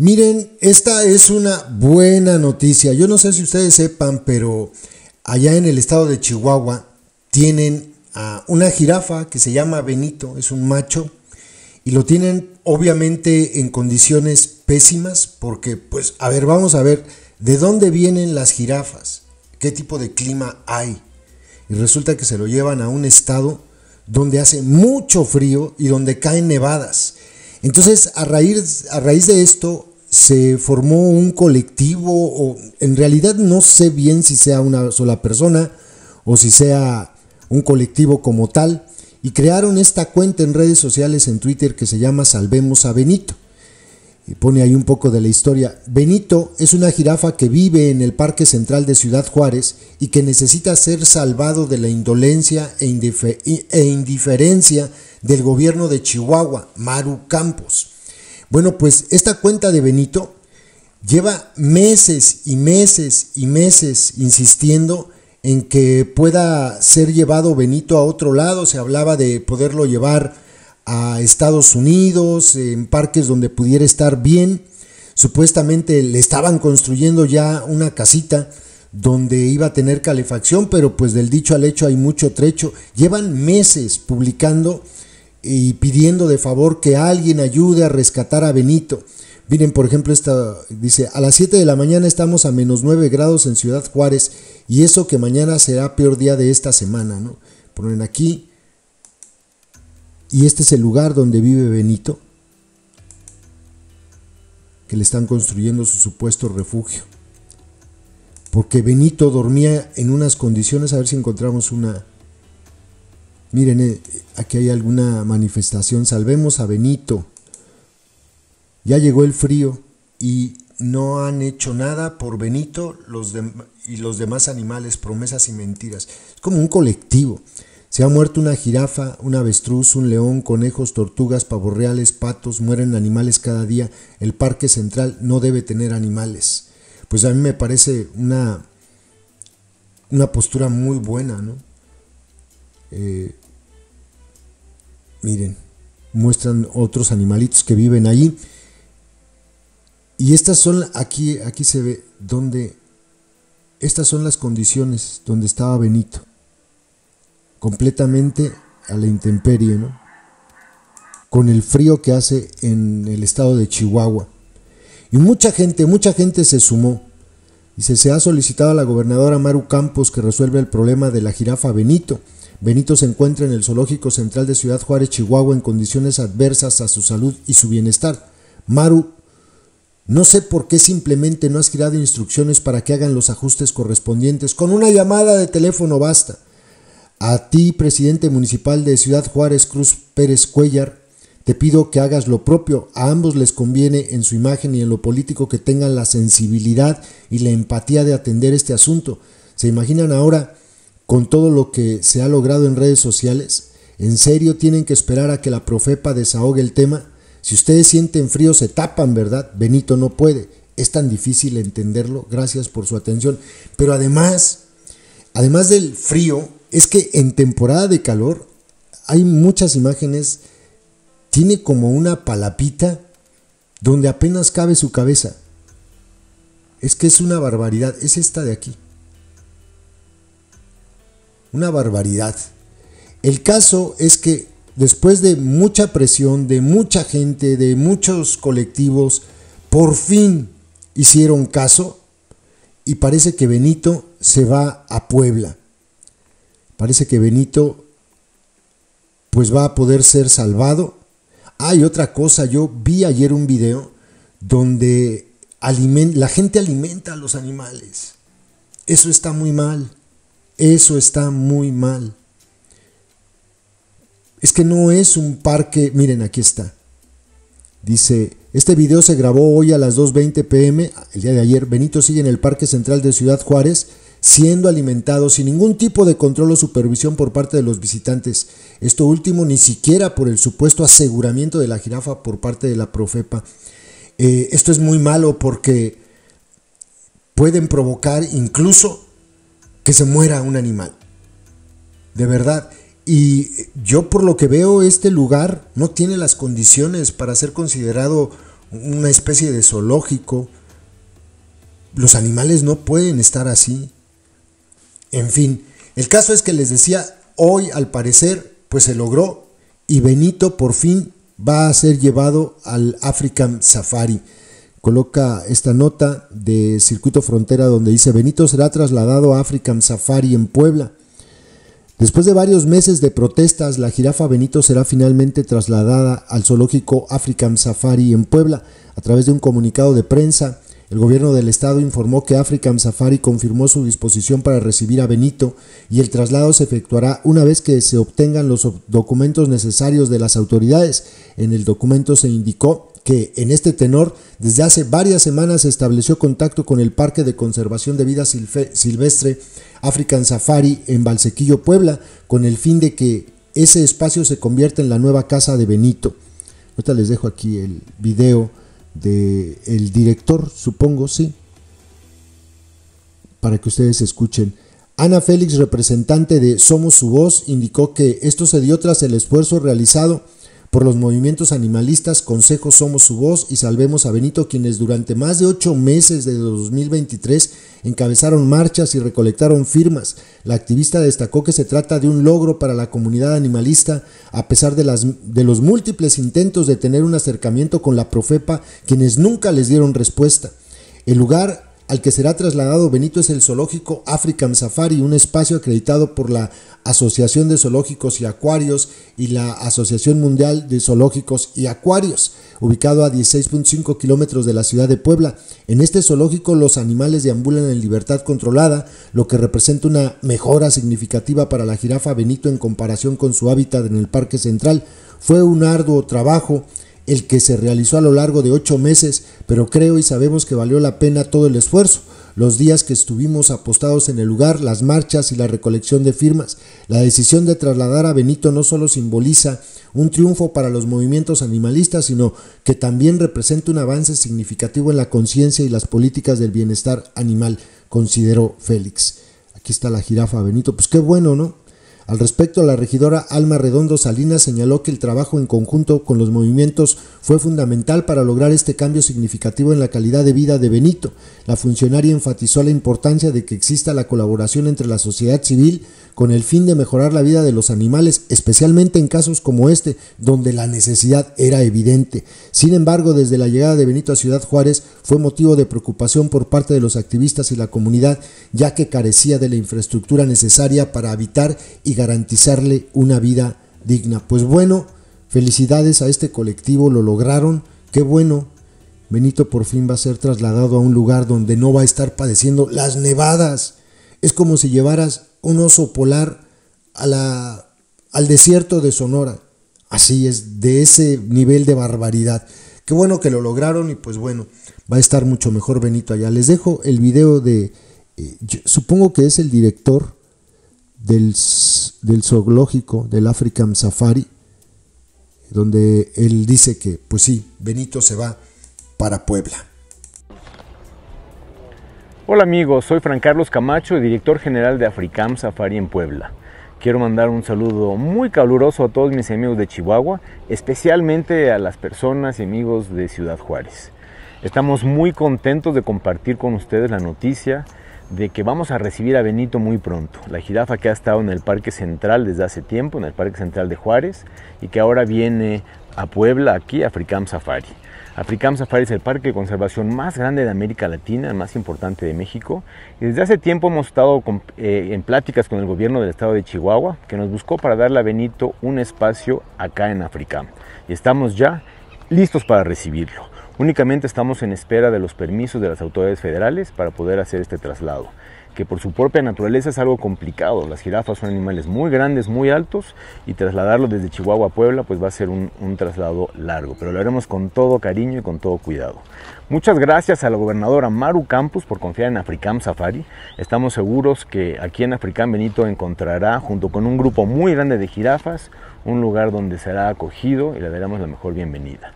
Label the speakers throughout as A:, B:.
A: Miren, esta es una buena noticia. Yo no sé si ustedes sepan, pero allá en el estado de Chihuahua tienen a ah, una jirafa que se llama Benito, es un macho, y lo tienen obviamente en condiciones pésimas, porque pues, a ver, vamos a ver, ¿de dónde vienen las jirafas? ¿Qué tipo de clima hay? Y resulta que se lo llevan a un estado donde hace mucho frío y donde caen nevadas. Entonces, a raíz, a raíz de esto, se formó un colectivo, o en realidad no sé bien si sea una sola persona o si sea un colectivo como tal, y crearon esta cuenta en redes sociales en Twitter que se llama Salvemos a Benito. Y pone ahí un poco de la historia. Benito es una jirafa que vive en el Parque Central de Ciudad Juárez y que necesita ser salvado de la indolencia e, e indiferencia del gobierno de Chihuahua, Maru Campos. Bueno, pues esta cuenta de Benito lleva meses y meses y meses insistiendo en que pueda ser llevado Benito a otro lado. Se hablaba de poderlo llevar a Estados Unidos, en parques donde pudiera estar bien. Supuestamente le estaban construyendo ya una casita donde iba a tener calefacción, pero pues del dicho al hecho hay mucho trecho. Llevan meses publicando y pidiendo de favor que alguien ayude a rescatar a Benito. Miren, por ejemplo, esta dice, a las 7 de la mañana estamos a menos 9 grados en Ciudad Juárez y eso que mañana será peor día de esta semana, ¿no? Ponen aquí, y este es el lugar donde vive Benito, que le están construyendo su supuesto refugio. Porque Benito dormía en unas condiciones, a ver si encontramos una, Miren, eh, aquí hay alguna manifestación. Salvemos a Benito. Ya llegó el frío y no han hecho nada por Benito y los demás animales, promesas y mentiras. Es como un colectivo. Se ha muerto una jirafa, un avestruz, un león, conejos, tortugas, pavorreales, patos, mueren animales cada día. El parque central no debe tener animales. Pues a mí me parece una, una postura muy buena, ¿no? Eh, miren, muestran otros animalitos que viven allí. Y estas son, aquí, aquí se ve, donde, estas son las condiciones donde estaba Benito. Completamente a la intemperie, ¿no? Con el frío que hace en el estado de Chihuahua. Y mucha gente, mucha gente se sumó. Y se ha solicitado a la gobernadora Maru Campos que resuelva el problema de la jirafa Benito. Benito se encuentra en el Zoológico Central de Ciudad Juárez, Chihuahua, en condiciones adversas a su salud y su bienestar. Maru, no sé por qué simplemente no has girado instrucciones para que hagan los ajustes correspondientes. Con una llamada de teléfono basta. A ti, presidente municipal de Ciudad Juárez, Cruz Pérez Cuellar, te pido que hagas lo propio. A ambos les conviene en su imagen y en lo político que tengan la sensibilidad y la empatía de atender este asunto. ¿Se imaginan ahora con todo lo que se ha logrado en redes sociales, ¿en serio tienen que esperar a que la profepa desahogue el tema? Si ustedes sienten frío, se tapan, ¿verdad? Benito no puede. Es tan difícil entenderlo. Gracias por su atención. Pero además, además del frío, es que en temporada de calor hay muchas imágenes. Tiene como una palapita donde apenas cabe su cabeza. Es que es una barbaridad. Es esta de aquí. Una barbaridad. El caso es que después de mucha presión de mucha gente, de muchos colectivos, por fin hicieron caso y parece que Benito se va a Puebla. Parece que Benito pues va a poder ser salvado. Hay otra cosa, yo vi ayer un video donde la gente alimenta a los animales. Eso está muy mal. Eso está muy mal. Es que no es un parque, miren, aquí está. Dice, este video se grabó hoy a las 2.20 pm, el día de ayer. Benito sigue en el Parque Central de Ciudad Juárez, siendo alimentado sin ningún tipo de control o supervisión por parte de los visitantes. Esto último ni siquiera por el supuesto aseguramiento de la jirafa por parte de la Profepa. Eh, esto es muy malo porque pueden provocar incluso que se muera un animal. De verdad. Y yo por lo que veo, este lugar no tiene las condiciones para ser considerado una especie de zoológico. Los animales no pueden estar así. En fin, el caso es que les decía, hoy al parecer, pues se logró y Benito por fin va a ser llevado al African Safari coloca esta nota de Circuito Frontera donde dice Benito será trasladado a African Safari en Puebla. Después de varios meses de protestas, la jirafa Benito será finalmente trasladada al zoológico African Safari en Puebla. A través de un comunicado de prensa, el gobierno del estado informó que African Safari confirmó su disposición para recibir a Benito y el traslado se efectuará una vez que se obtengan los documentos necesarios de las autoridades. En el documento se indicó que en este tenor desde hace varias semanas se estableció contacto con el Parque de Conservación de Vida Silvestre African Safari en Valsequillo, Puebla, con el fin de que ese espacio se convierta en la nueva casa de Benito. Ahorita les dejo aquí el video del el director, supongo, sí, para que ustedes escuchen. Ana Félix, representante de Somos Su Voz, indicó que esto se dio tras el esfuerzo realizado por los movimientos animalistas Consejo Somos Su Voz y Salvemos a Benito, quienes durante más de ocho meses de 2023 encabezaron marchas y recolectaron firmas. La activista destacó que se trata de un logro para la comunidad animalista, a pesar de, las, de los múltiples intentos de tener un acercamiento con la Profepa, quienes nunca les dieron respuesta. El lugar al que será trasladado Benito es el zoológico African Safari, un espacio acreditado por la Asociación de Zoológicos y Acuarios y la Asociación Mundial de Zoológicos y Acuarios, ubicado a 16.5 kilómetros de la ciudad de Puebla. En este zoológico los animales deambulan en libertad controlada, lo que representa una mejora significativa para la jirafa Benito en comparación con su hábitat en el Parque Central. Fue un arduo trabajo el que se realizó a lo largo de ocho meses, pero creo y sabemos que valió la pena todo el esfuerzo, los días que estuvimos apostados en el lugar, las marchas y la recolección de firmas. La decisión de trasladar a Benito no solo simboliza un triunfo para los movimientos animalistas, sino que también representa un avance significativo en la conciencia y las políticas del bienestar animal, consideró Félix. Aquí está la jirafa, Benito. Pues qué bueno, ¿no? Al respecto, la regidora Alma Redondo Salinas señaló que el trabajo en conjunto con los movimientos fue fundamental para lograr este cambio significativo en la calidad de vida de Benito. La funcionaria enfatizó la importancia de que exista la colaboración entre la sociedad civil, con el fin de mejorar la vida de los animales, especialmente en casos como este, donde la necesidad era evidente. Sin embargo, desde la llegada de Benito a Ciudad Juárez fue motivo de preocupación por parte de los activistas y la comunidad, ya que carecía de la infraestructura necesaria para habitar y garantizarle una vida digna. Pues bueno, felicidades a este colectivo, lo lograron, qué bueno, Benito por fin va a ser trasladado a un lugar donde no va a estar padeciendo las nevadas. Es como si llevaras un oso polar a la, al desierto de Sonora. Así es, de ese nivel de barbaridad. Qué bueno que lo lograron y pues bueno, va a estar mucho mejor Benito allá. Les dejo el video de, eh, supongo que es el director del, del zoológico del African Safari, donde él dice que pues sí, Benito se va para Puebla.
B: Hola amigos, soy Fran Carlos Camacho, director general de Africam Safari en Puebla. Quiero mandar un saludo muy caluroso a todos mis amigos de Chihuahua, especialmente a las personas y amigos de Ciudad Juárez. Estamos muy contentos de compartir con ustedes la noticia de que vamos a recibir a Benito muy pronto, la jirafa que ha estado en el Parque Central desde hace tiempo, en el Parque Central de Juárez, y que ahora viene a Puebla, aquí a Africam Safari. Africam Safari es el parque de conservación más grande de América Latina, el más importante de México. Y desde hace tiempo hemos estado eh, en pláticas con el gobierno del estado de Chihuahua, que nos buscó para darle a Benito un espacio acá en Africam. Y estamos ya listos para recibirlo. Únicamente estamos en espera de los permisos de las autoridades federales para poder hacer este traslado que por su propia naturaleza es algo complicado. Las jirafas son animales muy grandes, muy altos, y trasladarlo desde Chihuahua a Puebla pues va a ser un, traslado largo, pero lo haremos con todo cariño y con todo cuidado. Muchas gracias a la gobernadora Maru Campos por confiar en Africam Safari. Estamos seguros que aquí en Africam Benito encontrará, junto con un grupo muy grande de jirafas, un lugar donde será acogido y le daremos la mejor bienvenida.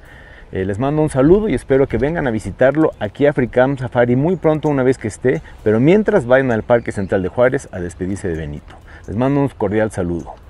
B: Eh, les mando un saludo y espero que vengan a visitarlo aquí a Africam Safari muy pronto una vez que esté, pero mientras vayan al Parque Central de Juárez a despedirse de Benito. Les mando un cordial saludo.